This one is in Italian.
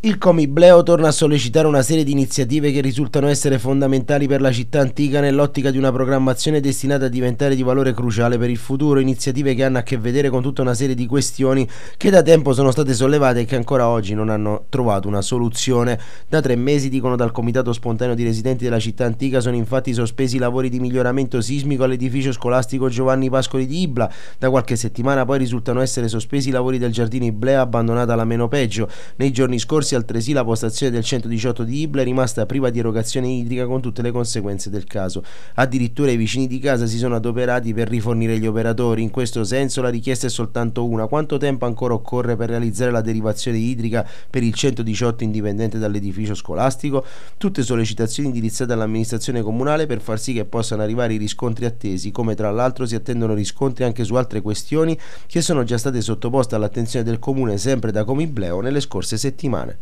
Il Comibleo torna a sollecitare una serie di iniziative che risultano essere fondamentali per la città antica nell'ottica di una programmazione destinata a diventare di valore cruciale per il futuro, iniziative che hanno a che vedere con tutta una serie di questioni che da tempo sono state sollevate e che ancora oggi non hanno trovato una soluzione. Da tre mesi, dicono dal Comitato Spontaneo di Residenti della città antica, sono infatti sospesi i lavori di miglioramento sismico all'edificio scolastico Giovanni Pascoli di Ibla. Da qualche settimana poi risultano essere sospesi i lavori del giardino Iblea abbandonato alla meno peggio. Nei giorni scorsi ricorsi altresì la postazione del 118 di Ibla è rimasta priva di erogazione idrica con tutte le conseguenze del caso. Addirittura i vicini di casa si sono adoperati per rifornire gli operatori. In questo senso la richiesta è soltanto una. Quanto tempo ancora occorre per realizzare la derivazione idrica per il 118 indipendente dall'edificio scolastico? Tutte sollecitazioni indirizzate all'amministrazione comunale per far sì che possano arrivare i riscontri attesi, come tra l'altro si attendono riscontri anche su altre questioni che sono già state sottoposte all'attenzione del comune sempre da Comibleo nelle scorse settimane.